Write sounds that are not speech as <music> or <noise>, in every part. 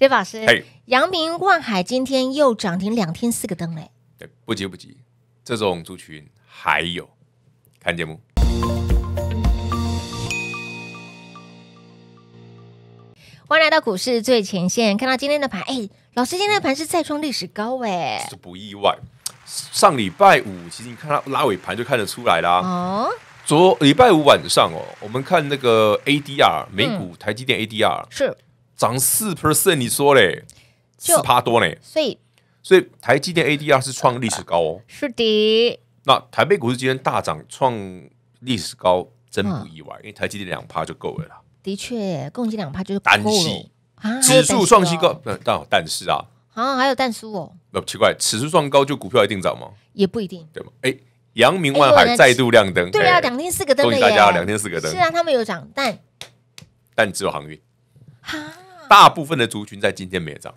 谢老师，哎，阳明万海今天又涨停两天四个灯嘞！对，不急不急，这种族群还有。看节目。欢迎来到股市最前线，看到今天的盘，哎，老师，今天的盘是再创历史高哎，这不意外。上礼拜五其实你看它拉尾盘就看得出来啦。哦，昨礼拜五晚上哦，我们看那个 ADR 美股台积电 ADR 是。涨四 percent，你说嘞，四趴多嘞，所以所以台积电 ADR 是创历史高哦，是的。那台北股市今天大涨创历史高，真不意外，因为台积电两趴就够了啦。的确，共计两趴就是单系啊。指数创新高，但但是啊，啊还有但是哦，那奇怪，指数创高就股票一定涨吗？也不一定，对吗？哎，阳明万海再度亮灯，对啊，两天四个灯了耶，大家两天四个灯是啊，他们有涨，但但只有航运哈，大部分的族群在今天没有涨，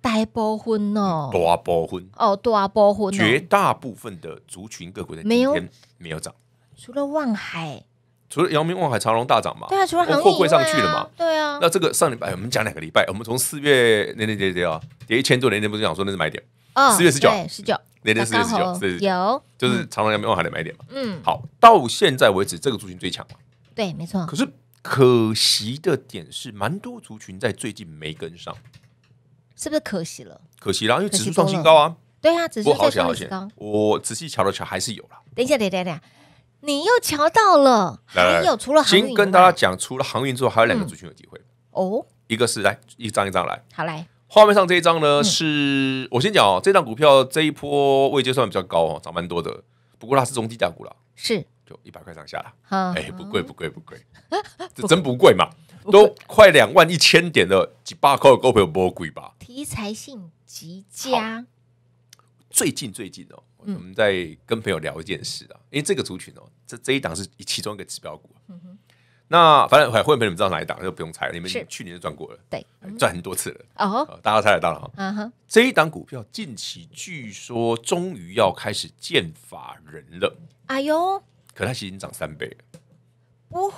大部分哦，大部分哦，大部分，绝大部分的族群个股的没有没有涨，除了望海，除了姚明望海长隆大涨嘛，对啊，除了货柜上去了嘛，对啊，那这个上礼拜我们讲两个礼拜，我们从四月那那那那啊跌一千多，那天不是讲说那是买点，嗯，四月十九十九，那天四月十九有，就是长隆姚明望海的买点，嘛？嗯，好，到现在为止这个族群最强嘛，对，没错，可是。可惜的点是，蛮多族群在最近没跟上，是不是可惜了？可惜啦，因为指数创新高啊！对啊，指数创新高。我仔细瞧了瞧，还是有了。等一下，等，一下，等，一下，你又瞧到了。还有，除了航运，跟大家讲，除了航运之后，还有两个族群有机会哦。一个是来一张一张来，好来。画面上这一张呢，是我先讲哦，这张股票这一波未结算比较高哦，涨蛮多的。不过它是中低价股了，是。就一百块上下了，哎，不贵不贵不贵，<laughs> 这真不贵嘛，都快两万一千点了，几百块股票不贵吧？题材性极佳，最近最近哦，我们在跟朋友聊一件事啊，因为这个族群哦，这这一档是其中一个指标股，嗯那反正会员朋友你们知道哪一档就不用猜，了，你们去年就赚过了，对，赚很多次了哦，大家猜得到了，嗯哼，这一档股票近期据说终于要开始见法人了，哎呦。可它已经涨三倍了，我，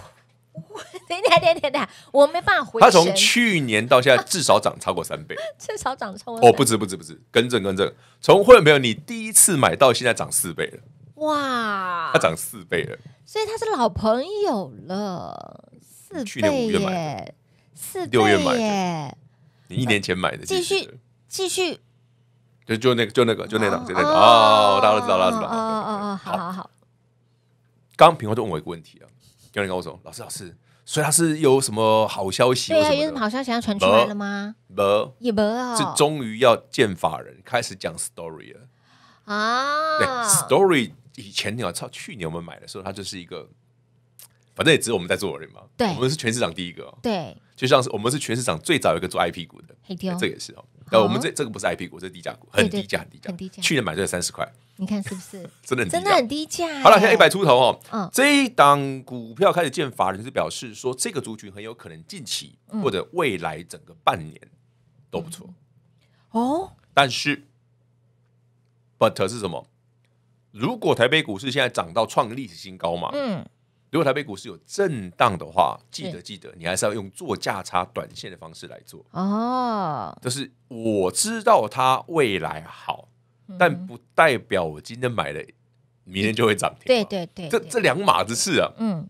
等一等，等一等，等我没办法回。它从去年到现在至少涨超过三倍，<laughs> 至少涨超过。哦，不止，不止，不止，更正，更正。从会有没有你第一次买到现在涨四倍了，哇！它涨四倍了，所以它是老朋友了，四倍的，四六月买的，你一年前买的，继续，继续，就就那个，就那个，就那档，就那档哦，大家都知道，了，道，知道，哦哦哦，好好好。刚平哥就问我一个问题啊，有人跟我说：“老师，老师，所以他是有什么好消息？”对啊，有什么好消息要传出来了吗？没，也没啊。是终于要见法人，开始讲 story 了啊！对，story 以前要操，去年我们买的时候，它就是一个，反正也只有我们在做而已嘛。对，我们是全市场第一个。对，就像是我们是全市场最早一个做 IP 股的。对这也是哦。那我们这这个不是 IP 股，这是低价股，很低价，很低价，去年买只有三十块。你看是不是？真的很真的很低价。好了，现在一百出头哦。嗯，这一档股票开始见法人，是表示说这个族群很有可能近期或者未来整个半年都不错哦。但是，but 是什么？如果台北股市现在涨到创历史新高嘛？嗯，如果台北股市有震荡的话，记得记得，你还是要用做价差短线的方式来做哦。就是我知道它未来好。但不代表我今天买了，明天就会涨停。对对对，这这两码子事啊。嗯，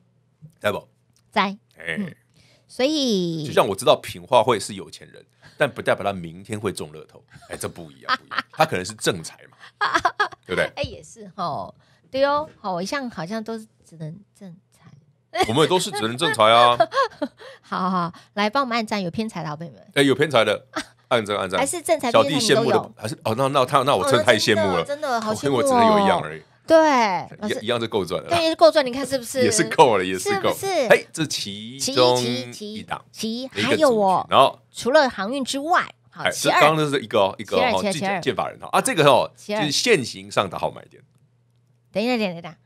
在不在。哎，所以就像我知道品化会是有钱人，但不代表他明天会中乐透。哎，这不一样，<laughs> 他可能是正财嘛，对不对？<laughs> 哎，也是哈，对哦，好，我一向好像都是只能正财。我们也都是只能正财啊。<laughs> 好好，来帮我们按赞有偏财的好朋友们。哎，有偏财的。按照按照，还是正财小弟羡慕的，还是哦那那他那我真的太羡慕了，真的好羡慕，所我只能有一样而已。对，一一样就够赚了，对，够赚，你看是不是？<laughs> 也是够了，也是够。是是，哎，这其中一档其还有哦。然后除了航运之外，好，这二刚刚是一个一个哦，技剑法人哈啊，这个哦，就是现行上的好买点。等一下，等一下，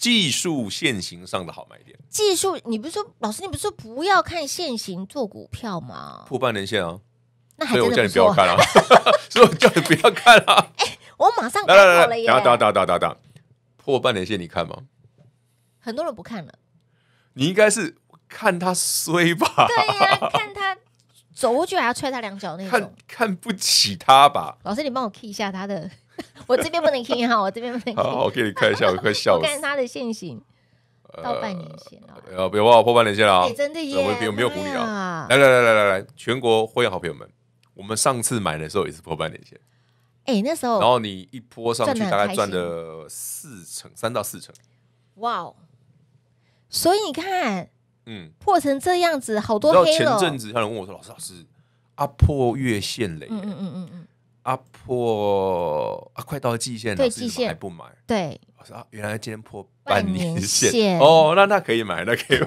技术现行上的好买点。技术，你不是说老师，你不是说不要看现行做股票吗？破半年线啊。那 <laughs> 所以我叫你不要看了，所以我叫你不要看了。哎，我马上来来来，然打打破半年线，你看吗？很多人不看了。你应该是看他衰吧？对呀，看他走过去还要踹他两脚那种，看不起他吧？老师，你帮我 key 一下他的，<laughs> 我这边不能 key 哈，我这边不能 key。好，我给你看一下，我快笑了。我看他的线型，到半年线了。呃，不要忘了破半年线了啊！真的耶，我们没有没有鼓励啊！来来来来来来，全国会员好朋友们。我们上次买的时候也是破半年线，哎，那时候，然后你一泼上去，大概赚了四成，三到四成。哇哦！所以你看，嗯，破成这样子，好多黑了。前阵子有人问我说：“老师，老师，阿破月线嘞？嗯嗯嗯嗯阿破啊，快到季线了，季线还不买？”对，我说：“啊，原来今天破半年线，哦，那那可以买，那可以买。”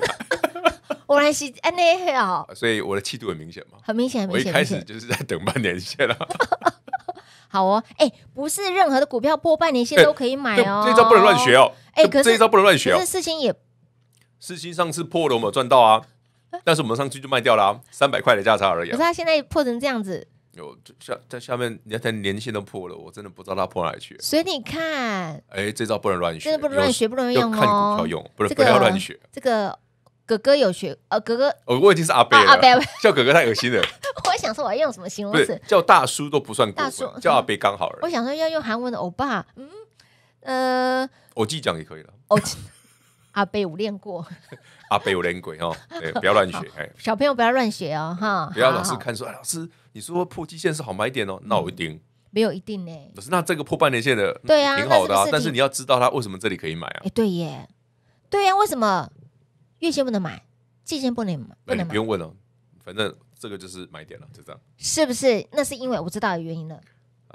我来是安内黑哦，所以我的气度很明显嘛，很明显，很明显。我一开始就是在等半年线了。<laughs> 好哦，哎，不是任何的股票破半年线都可以买哦，这招不能乱学哦。哎，可是这招不能乱学。这事情也，事情上次破了，我们有赚到啊？<laughs> 但是我们上去就卖掉了，啊，三百块的价差而已。可是它现在破成这样子，有下在下面，你看年线都破了，我真的不知道它破哪去。所以你看，哎，这招不能乱学，真的不能乱学，不能用，哦。看股票用，不能不要乱学这个。哥哥有学呃，哥哥哦，我已经是阿贝了，阿叫哥哥太恶心了。<laughs> 我想说，我要用什么形容词？叫大叔都不算大叔，叫阿贝刚好。我想说要用韩文的欧巴，嗯呃，欧记讲也可以了。欧 <laughs> 阿贝有练过，<laughs> 阿贝有练过哦，对，不要乱学，哎，小朋友不要乱学哦哈，不要老是看说哎，老师，你说破基线是好买点哦，那我一定没有一定呢。老师，那这个破半年线的对呀，挺好的啊，但是你要知道它为什么这里可以买啊？哎，对耶，对呀，为什么？月线不能买，季线不能买，不能。不用问了，反正这个就是买点了，就这样。是不是？那是因为我知道原因了。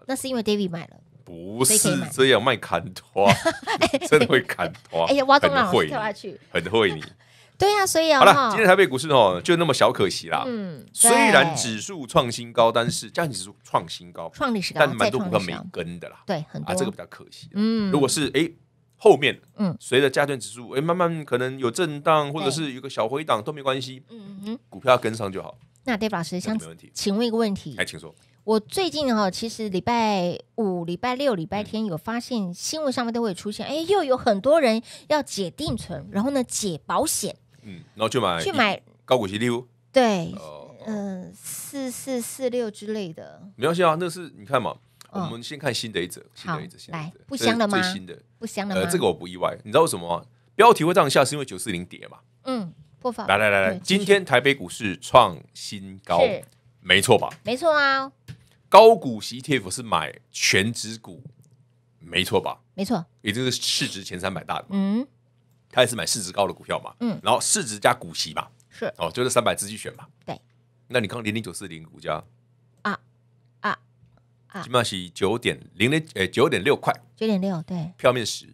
那是因为 David 买了。不是这样，卖砍拖，<laughs> 真的会砍拖。<laughs> 哎呀，我怎么跳下去？很会你。<laughs> 对呀，所以好了，今天台北股市哦，就那么小，可惜啦。嗯。虽然指数创新高，但是价值指数创新高，创历史高，但蛮多股票没跟的啦。对，很多。啊，这个比较可惜。嗯。如果是哎。后面嗯，随着加权指数，哎，慢慢可能有震荡，或者是有个小回档都没关系，嗯嗯，股票跟上就好。那 d a v e 老师想，请问一个问题，哎，请说。我最近哈，其实礼拜五、礼拜六、礼拜天有发现新闻上面都会出现，哎，又有很多人要解定存，然后呢解保险，嗯，然后去买去买高股息率不？对，嗯，四四四六之类的，没关系啊，那是你看嘛。我们先看新的一只，好，来，不香了吗？最新的，不香了吗？呃，这个我不意外。你知道为什么标题会这样下？是因为九四零跌嘛？嗯，破防。来来来来，今天台北股市创新高，没错吧？没错啊。高股息 t f 是买全值股，没错吧？没错。也就是市值前三百大的嘛。嗯。它也是买市值高的股票嘛。嗯。然后市值加股息嘛。是。哦，就是三百只去选嘛。对。那你看零零九四零股价。基本上是九点零零诶，九点六块，九点六，对，票面十，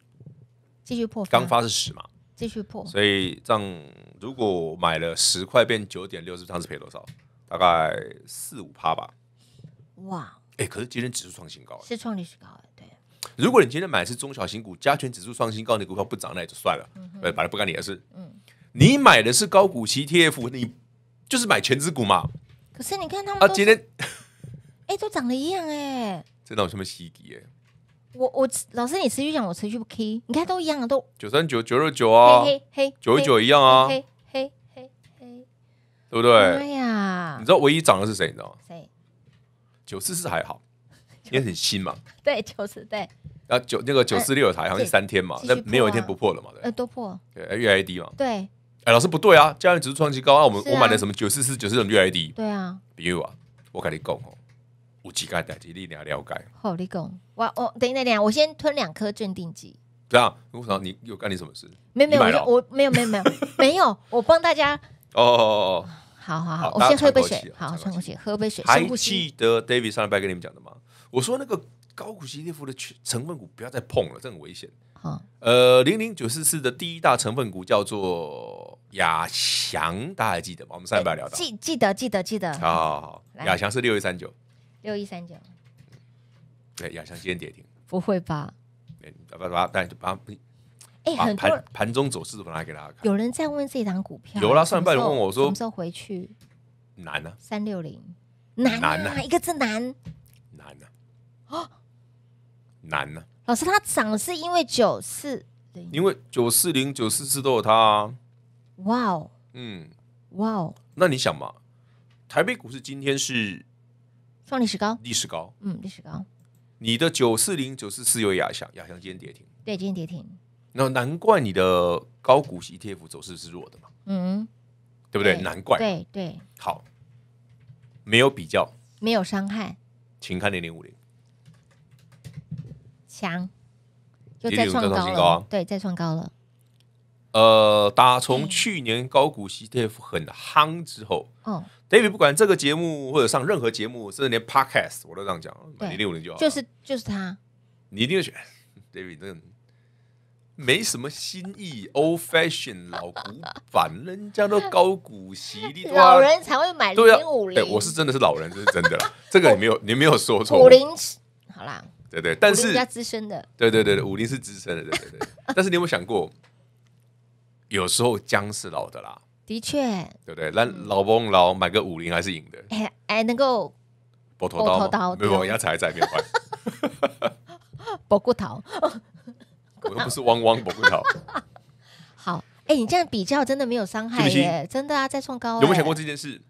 继续破，刚发是十嘛，继续破，所以这样，如果买了十块变九点六，是当时赔多少？大概四五趴吧。哇，哎，可是今天指数创新高，是创历史新高，对。如果你今天买是中小型股加权指数创新高，你股票不涨那也就算了，嗯反正不干你的事，嗯。你买的是高股息 T F，你就是买全指股嘛。可是你看他们啊，今天。哎，都长得一样哎！这让我什么稀奇哎！我我老师，你持续讲，我持续不 k 你看都一样，都九三九九六九啊，嘿嘿嘿，九一九一样啊，嘿嘿嘿嘿，对不对？对呀，你知道唯一长的是谁？你知道吗？谁？九四四还好，<laughs> 因为很新嘛。对，九四对。啊，九那个九四六台好像三天嘛，那没有一天不破了嘛，对呃，都破。对，月 ID 嘛。对。哎，老师不对啊，家易指数创新高啊！我们我买的什么九四四九四六月 ID？对啊，比如啊，我跟你讲解开的，极你要了解。好，你讲，我我等一下，等一下，我先吞两颗镇定剂。对啊，我操！你有干你什么事？没没有，我我没有，没有，没有，没有。<laughs> 我帮大家。哦哦哦！好好好，我先喝杯水。好，深呼吸，喝杯水，深呼还记得 David 上礼拜跟你们讲的吗？我说那个高股息跌幅的成分股不要再碰了，这很危险。好，呃，零零九四四的第一大成分股叫做亚翔，大家还记得吗？我们上礼拜聊到，记记得记得记得。好好好，亚翔是六一三九。六一三九，对，亚翔今天跌停，不会吧？把把把，哎，很盘盘中走势，我拿来给大家看。有人在问这一档股票，有啦，上半拜人问我说，什么时候回去？难啊！三六零难啊！一个字难，难啊！啊，难呢！老师，它涨是因为九四零，因为九四零九四四都有它啊！哇哦，嗯，哇哦，那你想嘛，台北股市今天是。创历史高，历史高，嗯，历史高。你的九四零九四四有亚翔，亚翔今天跌停，对，今天跌停。那难怪你的高股息 ETF 走势是弱的嘛，嗯，对不对？难怪，对对。好，没有比较，没有伤害，请看零零五零，强，又再创高了，对，再创高了。呃，打从去年高股息 ETF 很夯之后，嗯。David 不管这个节目或者上任何节目，甚至连 Podcast 我都这样讲，买零五零就好。就是就是他，你一定要选 David，这没什么新意，Old Fashion 老古板，人家都高古稀龄，老人才会买零五零。对，我是真的是老人，这是真的 <laughs> 这个你没有，你没有说错。五零好啦，对对，但是人家资深的，对对对对，五零是资深的，对对对。<laughs> 但是你有想过，有时候姜是老的啦。的确，对不对？那老翁老买个五菱还是赢的，哎，能够波头刀，对不？压彩还在，没换，波骨头，<laughs> 我又不是汪汪波骨头。<laughs> 好，哎，你这样比较真的没有伤害耶，真的啊，再创高。有没有想过这件事？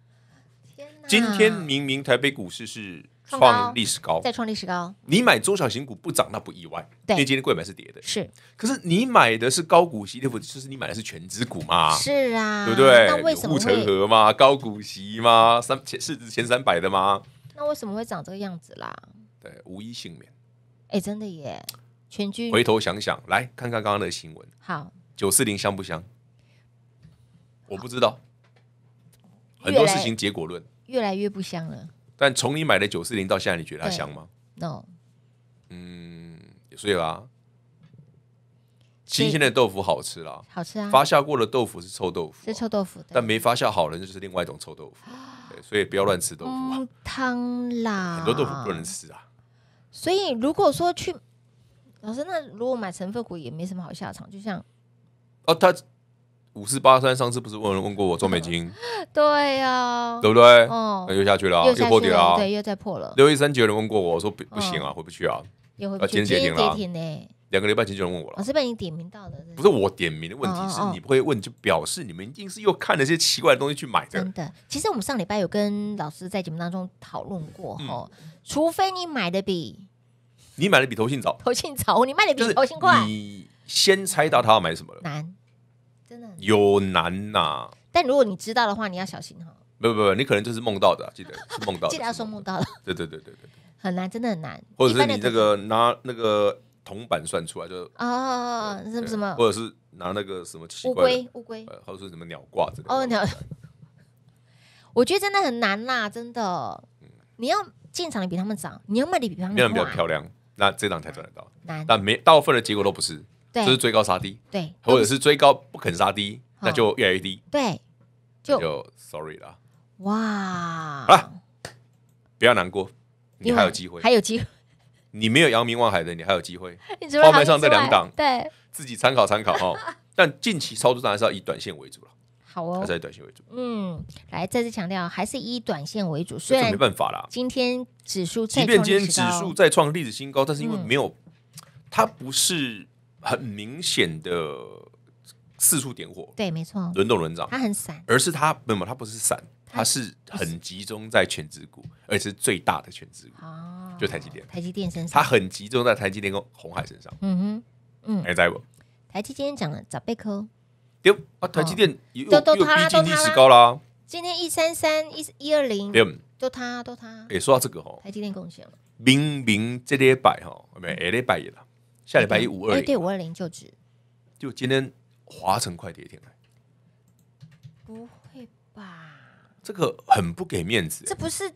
天今天明明台北股市是。创历史高，再创历史高。你买中小型股不涨，那不意外。对，因为今天贵买是跌的。是，可是你买的是高股息，就是你买的是全指股嘛？是啊，对不对？护城河嘛，高股息嘛，三前市值前三百的吗？那为什么会长这个样子啦？对，无一幸免。哎，真的耶，全军。回头想想，来看看刚刚的新闻。好。九四零香不香？我不知道。很多事情结果论，越来越不香了。但从你买的九四零到现在，你觉得它香吗？no，嗯，所以啦，新鲜的豆腐好吃啦，好吃啊。发酵过的豆腐是臭豆腐，是臭豆腐。但没发酵好的就是另外一种臭豆腐，<gasps> 所以不要乱吃豆腐啊。汤啦，很多豆腐不能吃啊。所以如果说去老师，那如果买成分股也没什么好下场，就像哦，他。五四八三上次不是问了问过我做美金，<laughs> 对呀，对不对？哦，又下去了，又破底了，对，又再破了。六一三，有人问过我说不行啊，回不去啊，又回不去，今天跌停了啊，两个礼拜前就有人问我了。我是被你点名到的，不是我点名的问题，是你不会问，就表示你们一定是又看了些奇怪的东西去买的。真的，其实我们上礼拜有跟老师在节目当中讨论过哦，除非你买的比你买的比头信早，头信早，你卖的比头信快，你先猜到他要买什么了，难。真的有难呐，但如果你知道的话，你要小心哈。不不不，你可能就是梦到的，记得梦到的。<laughs> 记得要说梦到了。对对对对对，很难，真的很难。或者是你这个拿那个铜板算出来就啊什么什么，或者是拿那个什么乌龟乌龟，或者是什么鸟挂子。哦鸟，<laughs> 我觉得真的很难啦，真的。嗯，你要进场的比他们涨，你要卖的比他们卖。比较漂亮，那这档才赚得到。难，但没大部分的结果都不是。这是追高杀低，对，或者是追高不肯杀低，那就越来越低，对，就 sorry 啦，哇不要难过，你还有机会，还有机会，你没有扬名望海的，你还有机会，<laughs> 你只会上这两档，对自己参考参考哦。<laughs> 但近期操作当然是要以短线为主了，好哦，还是以短线为主，嗯，来再次强调，还是以短线为主，所以没办法啦，今天指数即便今天指数再创历史新高，但是因为没有，它不是。很明显的四处点火，对，没错，轮动轮涨，它很散，而是它没有，它不是散，它是很集中在全职股，而且是最大的全职股，哦，就台积电，台积电身上，它很集中在台积电跟红海身上，嗯哼，嗯，还在不？台积电天涨了，早贝割，丢啊！台积电都都它历史高了，今天一三三一一二零，丢，都它都它。哎，说到这个哦，台积电贡献了，明明这礼拜哈，没二礼拜了。下礼拜一五二零对五二零就职，就今天华晨快递一天不会吧？这个很不给面子。这不是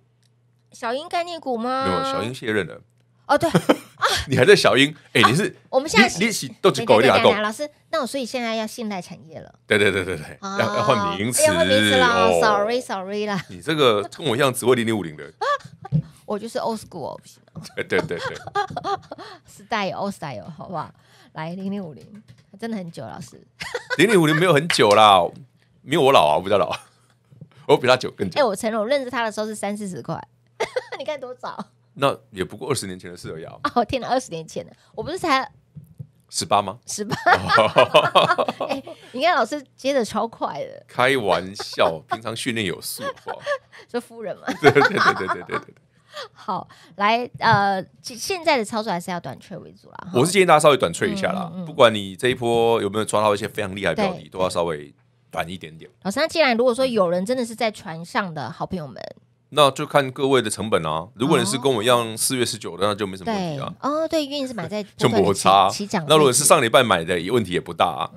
小英概念股吗？没有，小英卸任了。哦，对啊，<laughs> 你还在小英？哎，你是我们现在你息都只搞一点老师，那我所以现在要信赖产业了。对对对对对，要要换名词了。Sorry，Sorry 啦。你这个跟我一样只会零零五零的 <laughs> 我就是 Old School。对对对对，style <laughs> style，好不好？来零零五零，真的很久，老师。零零五零没有很久啦，没有我老啊，我比较老，<laughs> 我比他久更久。哎，我承认我认识他的时候是三四十块，<laughs> 你看多早？那也不过二十年前的事而已哦天哪，二十年前的，我不是才十八吗？十八。哎，你看老师接的超快的，开玩笑，平常训练有素说夫人嘛。对对对对对对对。<laughs> 好，来，呃，现在的操作还是要短脆为主啦。我是建议大家稍微短脆一下啦，不管你这一波有没有抓到一些非常厉害的标的，都要稍微短一点点。老师，那既然如果说有人真的是在船上的，好朋友们。那就看各位的成本啊。如果你是跟我一样四月十九的，那就没什么问题啊。哦，对，因为你是买在就摩擦。那如果是上礼拜买的，问题也不大啊。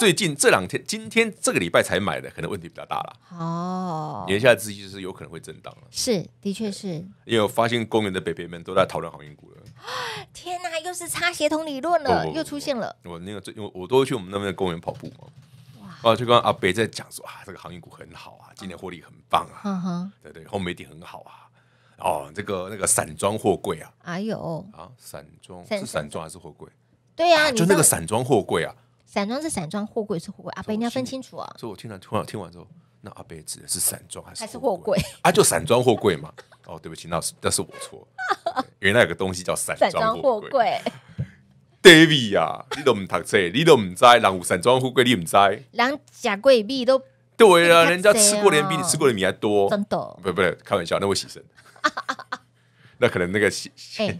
最近这两天，今天这个礼拜才买的，可能问题比较大了。哦，眼下的资金是有可能会震荡了。是，的确是。因为发现公园的北北们都在讨论航运股了。<gasps> 天哪，又是差协同理论了，又出现了。我那个，我我都会去我们那边的公园跑步。哦，就跟阿贝在讲说啊，这个航运股很好啊，今年获利很棒啊，对对，后面一定很好啊，哦，这个那个散装货柜啊，哎呦，啊，散装是散装还是货柜？对呀，就那个散装货柜啊，散装是散装货柜是货柜，阿贝你要分清楚啊。所以我听完听完之后，那阿贝指的是散装还是货柜？啊，就散装货柜嘛。哦，对不起，那是那是我错，<laughs> 原来有个东西叫散装货柜。David 啊，你都唔读册，你都唔知，人有散装富贵你唔知，狼假贵币都对啦，人家吃过的比你吃过的米还多，真的，不不开玩笑，那我牺牲，<laughs> 那可能那个钱 <laughs>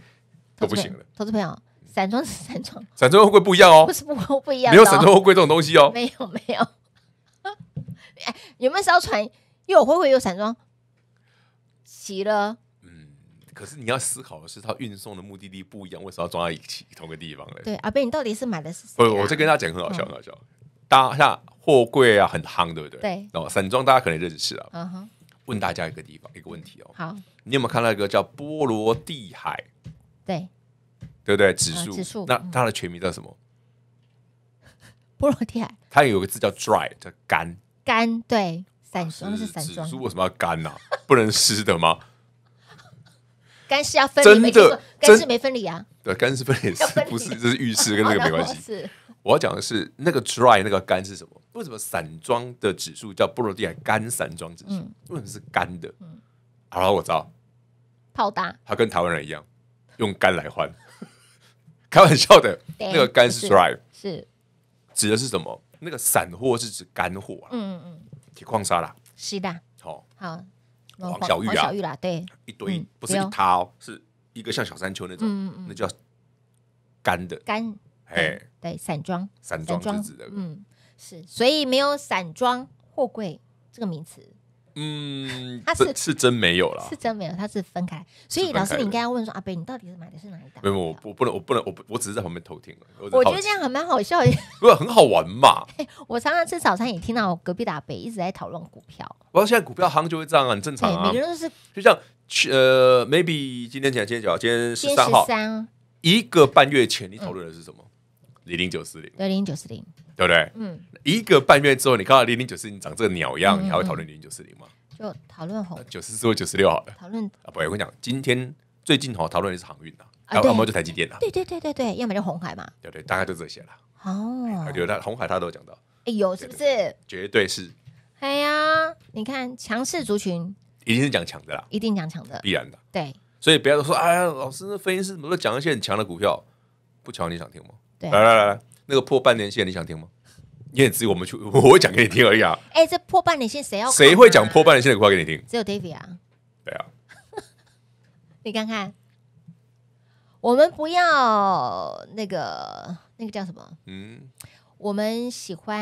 都不行了。投资朋友，散装是散装，散装会不会不一样哦？不是不不一样，没有散装富贵这种东西哦，没有没有，<laughs> 有没有烧船？又有富贵，有散装，是了。可是你要思考的是，它运送的目的地不一样，为什么要装在一起同个地方呢？对，阿贝，你到底是买的是？呃，我在跟大家讲很好笑，很好笑。大家货柜啊，很夯，对不对？对哦，散装大家可能认识了。嗯哼，问大家一个地方，一个问题哦。好，你有没有看到一个叫波罗的海？对，对不对？指数，指数。那它的全名叫什么？波罗的海，它有个字叫 dry，叫干。干对，散装是散装。指数为什么要干呢？不能湿的吗？干湿要分离，真的，干湿没分离啊？对，干湿分离是不是？这是浴室跟那个没关系。<laughs> 是，我要讲的是那个 dry 那个干是什么？为什么散装的指数叫布罗地海干散装指数，嗯，是干的。嗯，好，我知道。泡大，他跟台湾人一样，用干来换，<laughs> 开玩笑的。那个干是 dry，是指的是什么？那个散货是指干货啊？嗯嗯，铁矿砂啦，是的。好，好。黄小玉啊，黄小玉啦，对，一堆不是一塌，是一个像小山丘那种，那叫干的干，哎，对，散装散装橘子的，嗯，是，所以没有散装货柜这个名词。嗯，他是是真没有了，是真没有，他是分开。所以老师，你应该要问说阿北，你到底是买的是哪一档？没有，我不能，我不能，我我只是在旁边偷听。我觉得这样还蛮好笑的，不 <laughs> 很好玩嘛。我常常吃早餐也听到隔壁的阿北一直在讨论股票。我说现在股票行情就这样啊，很正常啊，每个人都是。就像呃，maybe 今天讲今天讲今天十三号，一个半月前你讨论的是什么？零零九四零，零零九四零，对不对？嗯，一个半月之后，你看到零零九四零长这个鸟样，你还会讨论零零九四零吗？就讨论红九十四或九十六好了。讨论啊，不，我跟你讲，今天最近哈，讨论的是航运的，然后要么就台积电的，对对对对对，要么就红海嘛，对对，大概就这些了。哦，有觉红海他都有讲到，哎呦，是不是？绝对是。哎呀，你看强势族群一定是讲强的啦，一定讲强的，必然的。对，所以不要说，哎呀，老师分析师怎么讲一些很强的股票？不强，你想听吗？来来来来，那个破半年线，你想听吗？你也只有我们去，<laughs> 我会讲给你听而已啊。哎，这破半年线谁要？谁会讲破半年线的话给你听？只有 David 啊。对啊。<laughs> 你看看，我们不要那个那个叫什么？嗯。我们喜欢，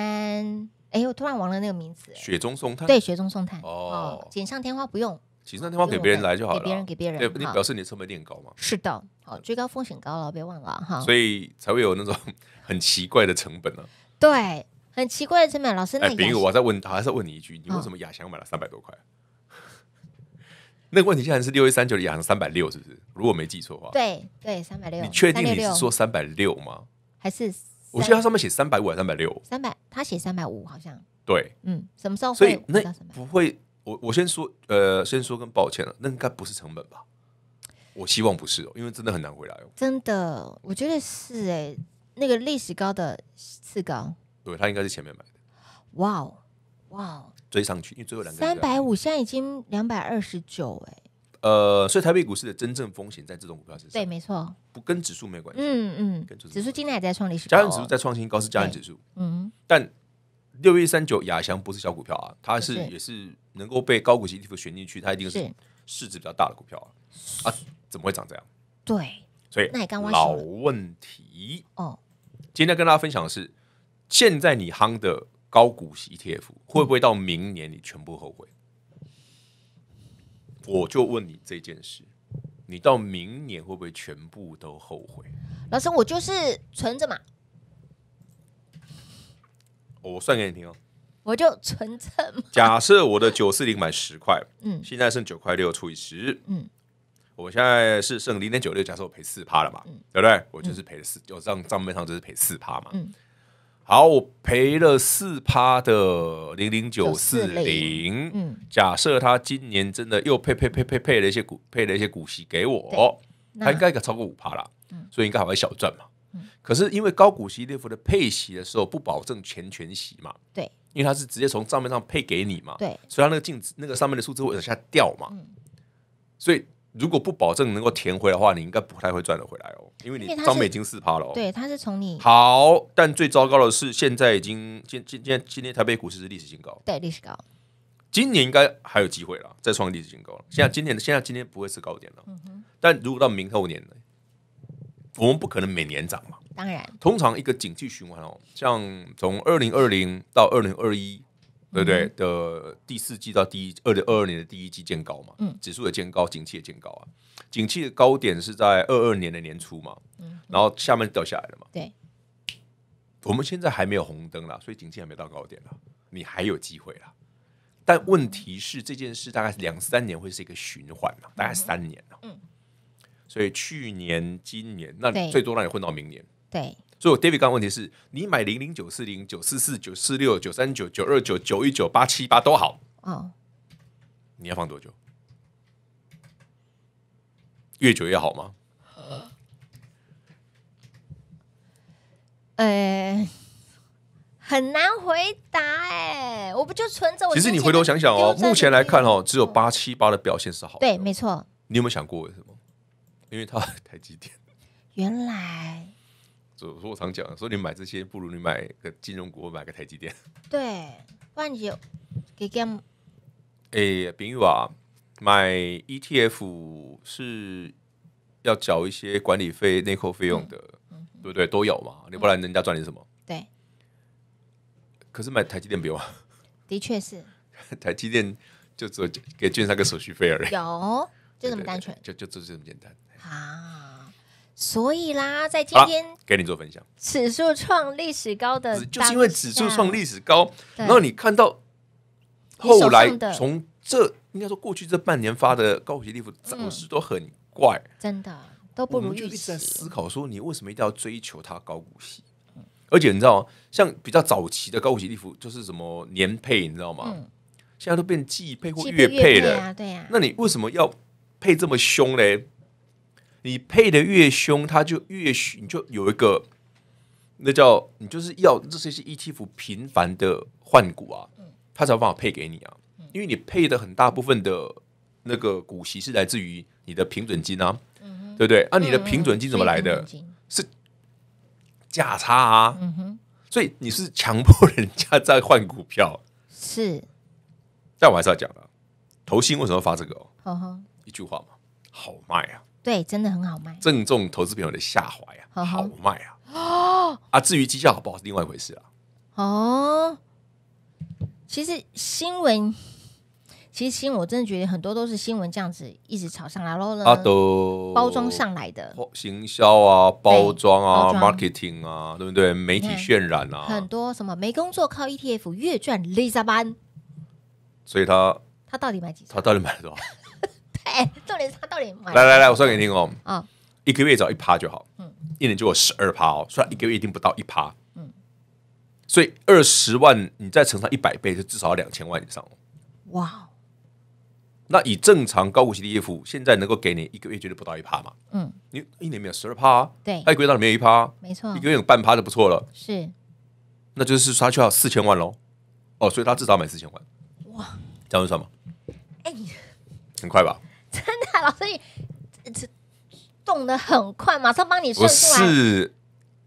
哎，我突然忘了那个名字。雪中送炭。对，雪中送炭。哦。锦上添花不用。锦上添花给别人来就好了。给别人给别人，你表示你的成本垫高吗？是的。哦，最高风险高了，别忘了哈。所以才会有那种 <laughs> 很奇怪的成本呢。对，很奇怪的成本。老师，那比如我再问还是问你一句，你为什么雅翔买了三百多块？<laughs> 那个问题竟然是六一三九的好像三百六，是不是？如果没记错的话，对对，三百六。你确定你是说三百六吗？还是我记得它上面写三百五还是三百六？三百，他写三百五，好像对。嗯，什么时候？所以那不会，我我先说，呃，先说跟抱歉了，那应该不是成本吧？我希望不是哦，因为真的很难回来哦。真的，我觉得是哎，那个历史高的次高，对，它应该是前面买的。哇哦，哇哦，追上去，因为最后两个三百五现在已经两百二十九哎。呃，所以台北股市的真正风险在这种股票是对，没错，不跟指数没关系。嗯嗯，跟指数，指数今天还在创历史新高，指数在创新高是家人指数。嗯，但六一三九亚翔不是小股票啊，它是也是能够被高股息 ETF 选进去，它一定是。市值比较大的股票啊，啊，怎么会长这样？对，所以那也刚老问题哦。今天跟大家分享的是，现在你夯的高股息 ETF 会不会到明年你全部后悔？我就问你这件事，你到明年会不会全部都后悔？老师，我就是存着嘛。我算给你听哦。我就纯正。假设我的九四零买十块，嗯，现在剩九块六除以十，嗯，我现在是剩零点九六。假设我赔四趴了嘛，对不对？我就是赔四，就账账面上就是赔四趴嘛。嗯，好，我赔了四趴的零零九四零。嗯，假设他今年真的又配配配配配了一些股，配了一些股息给我，他应该可超过五趴了。嗯，所以应该还会小赚嘛。嗯，可是因为高股息列夫的配息的时候不保证全全息嘛。对。因为它是直接从账面上配给你嘛，对，所以它那个镜子那个上面的数字会往下掉嘛，所以如果不保证能够填回的话，你应该不太会赚得回来哦，因为你账面已经四趴了。对，它是从你好，但最糟糕的是，现在已经今今今今天台北股市是历史新高，对，历史高，今年应该还有机会了，再创历史新高了。现在今年现在今天不会是高点了，嗯哼，但如果到明后年呢，我们不可能每年涨嘛。当然，通常一个景气循环哦，像从二零二零到二零二一，对不对的第四季到第一二零二二年的第一季见高嘛，嗯，指数也见高，景气也见高啊，景气的高点是在二二年的年初嘛，嗯，然后下面掉下来了嘛，对，我们现在还没有红灯了，所以景气还没到高点啦，你还有机会啊，但问题是这件事大概两三年会是一个循环嘛，大概三年嗯，所以去年今年那最多让你混到明年。对，所以我 David 刚问题是你买零零九四零、九四四、九四六、九三九、九二九、九一九、八七八都好哦。你要放多久？越久越好吗？呃，很难回答。哎，我不就存着？其实你回头想想哦，目前来看哦，只有八七八的表现是好。对，没错。你有没有想过为什么？因为它 <laughs> 台积电原来。就说我常讲，说你买这些不如你买个金融股，买个台积电。<laughs> 对，不然就给点。哎，比如啊，买 ETF 是要缴一些管理费、内扣费用的，对不对？都有嘛，你不然人家赚你什么？对。可是买台积电不用。啊。的确是。<laughs> 台积电就只有给券商个手续费而已。有，就这么单纯。就就就就这么简单。啊。所以啦，在今天给你做分享，指数创历史高的，就是因为指数创历史高，然后你看到后来从这应该说过去这半年发的高股息利弗涨势都很怪，真的都不如意。我就在思考说，你为什么一定要追求它高股息？而且你知道，像比较早期的高股息利弗，就是什么年配，你知道吗？现在都变季配或月配了，对呀。那你为什么要配这么凶嘞？你配的越凶，他就越你就有一个，那叫你就是要这些是 ETF 频繁的换股啊，他才有办法配给你啊，因为你配的很大部分的那个股息是来自于你的平准金啊，对不对？那你的平准金怎么来的？是价差啊，所以你是强迫人家在换股票，是。但我还是要讲啊，投新为什么要发这个？哦？一句话嘛，好卖啊。对，真的很好卖，正中投资朋友的下怀啊，好卖啊！啊，啊，至于绩效好不好是另外一回事啊。哦，其实新闻，其实新，我真的觉得很多都是新闻这样子一直炒上来，然后呢，包装上来的行销啊，包装啊，marketing 啊，对不对？媒体渲染啊，很多什么没工作靠 ETF 月赚 Lisa 班，所以他他到底买几？他到底买了多少？哎，点是他到底来来来，我说给你听哦，一个月找一趴就好，嗯，一年就有十二趴哦，虽然一个月一定不到一趴，嗯，所以二十万你再乘上一百倍，就至少两千万以上哦，哇，那以正常高股息的 ETF，现在能够给你一个月绝对不到一趴嘛，嗯，你一年没有十二趴，对，一个月当然没有一趴，没错，一个月有半趴就不错了，是，那就是刷就要四千万喽，哦，所以他至少买四千万，哇，这样子算吗？哎，很快吧。老师，你动的很快，马上帮你算出来。是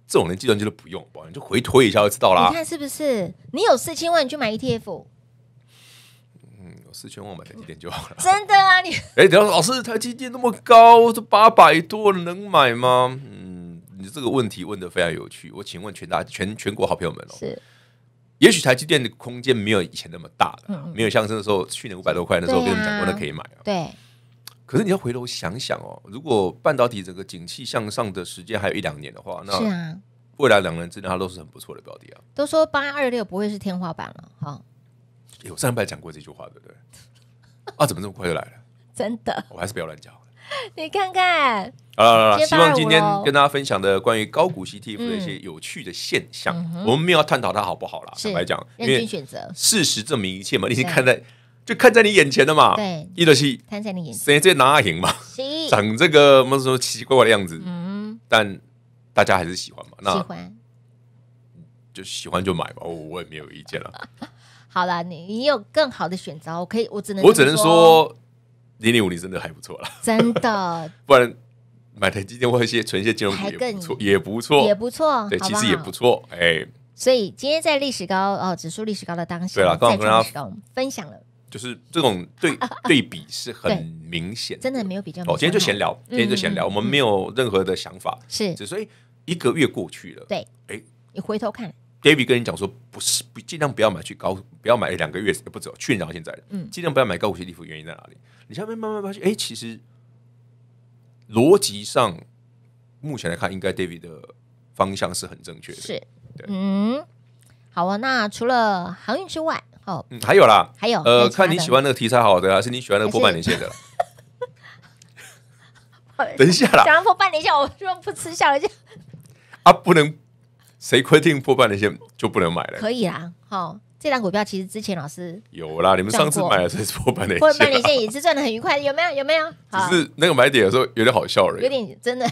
这种连计算机都不用，你就回推一下就知道啦。你看是不是？你有四千万，你去买 ETF。嗯，有四千万买台积电就好了。真的啊，你 <laughs> 哎，等下老师，台积电那么高，这八百多能买吗？嗯，你这个问题问的非常有趣。我请问全大全全国好朋友们哦，是，也许台积电的空间没有以前那么大了，没有像那时候去年五百多块那时候跟你们讲过那可以买啊，对。可是你要回头想想哦，如果半导体整个景气向上的时间还有一两年的话，那未来两年真的它都是很不错的标的啊。都说八二六不会是天花板了哈。有上半讲过这句话对不对？啊，怎么这么快就来了？真的，我还是不要乱讲。你看看了，希望今天跟大家分享的关于高股息贴 t f 的一些有趣的现象，我们没有要探讨它好不好啦。坦白讲，因为选择事实证明一切嘛，你先看在。就看在你眼前的嘛，对，一六七，看在你眼前，谁最拿阿赢嘛？长这个什么什么奇奇怪怪的样子，嗯，但大家还是喜欢嘛？那喜欢，就喜欢就买吧，我我也没有意见了。<laughs> 好了，你你有更好的选择，我可以，我只能，我只能说零零五零真的还不错了，真的，<laughs> 不然买台基金或者一些存一些金融股也不错，也不错，也不错，对，其实也不错，哎。所以今天在历史高哦，指数历史高的当下，对了，刚刚跟大家分享了。就是这种对 <laughs> 对比是很明显真的没有比较。哦，今天就闲聊，今天就闲聊，我们没有任何的想法，是。所以一个月过去了，对。哎，你回头看，David 跟你讲说，不是不尽量不要买去高，不要买两个月不走，去年到现在，嗯，尽量不要买高股息利股，原因在哪里？你下面慢慢发现，哎，其实逻辑上目前来看，应该 David 的方向是很正确的，是。对，嗯，好啊，那除了航运之外。嗯，还有啦，还有，呃，看你喜欢那个题材好的，还是你喜欢那个破半年线的？<laughs> 等一下啦，想要破半年线，我说不吃笑了。啊，不能，谁规定破半年线就不能买了？可以啦，好，这档股票其实之前老师有啦，你们上次买了这支破半年线，破半年线也是赚的很愉快，有没有？有没有？只是那个买点的时候有点好笑而已，有点真的。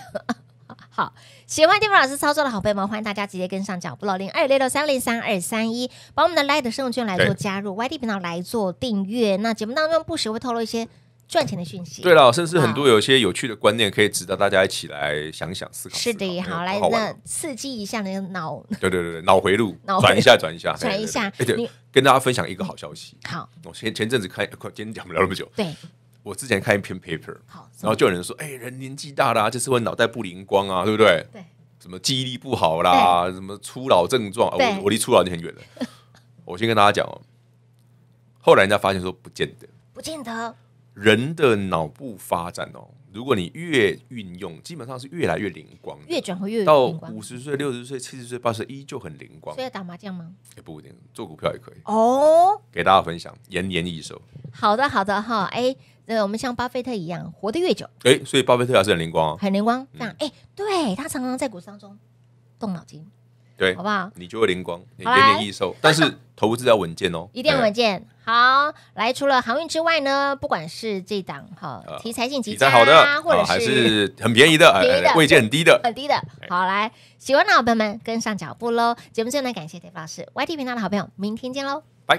好，喜欢电波老师操作的好朋友们，欢迎大家直接跟上脚步了，零二六六三零三二三一，把我们的 Lite 生活圈来做加入，YT 频道来做订阅。那节目当中不时会透露一些赚钱的讯息，对了，甚至很多有一些有趣的观念，可以值得大家一起来想想思考。是的，好，来那刺激一下那个脑，对对对对，脑回路，转一下，转一下，转一下。跟大家分享一个好消息。好，我前前阵子开，今天讲不了那么久。对。我之前看一篇 paper，好，然后就有人说：“哎，人年纪大了，就是会脑袋不灵光啊，对不对？”对，什么记忆力不好啦，什么初老症状。我我离初老就很远了。我先跟大家讲哦。后来人家发现说，不见得，不见得。人的脑部发展哦，如果你越运用，基本上是越来越灵光，越转会越到五十岁、六十岁、七十岁、八十，依旧很灵光。所以打麻将吗？也不一定，做股票也可以哦。给大家分享，延年益寿。好的，好的哈，哎。对，我们像巴菲特一样，活得越久。哎，所以巴菲特还是很灵光，很灵光。这样，哎，对他常常在股市当中动脑筋，对，好不好？你就会灵光，有年益寿。<laughs> 但是投资要稳健哦，一定要稳健。好，来，除了航运之外呢，不管是这档哈题材性题材好的或者是很便宜的，便宜的，位阶很低的，很低的。好，来，喜欢的朋友们跟上脚步喽。节目最后呢，感谢台老师 YT 频道的好朋友，明天见喽，拜。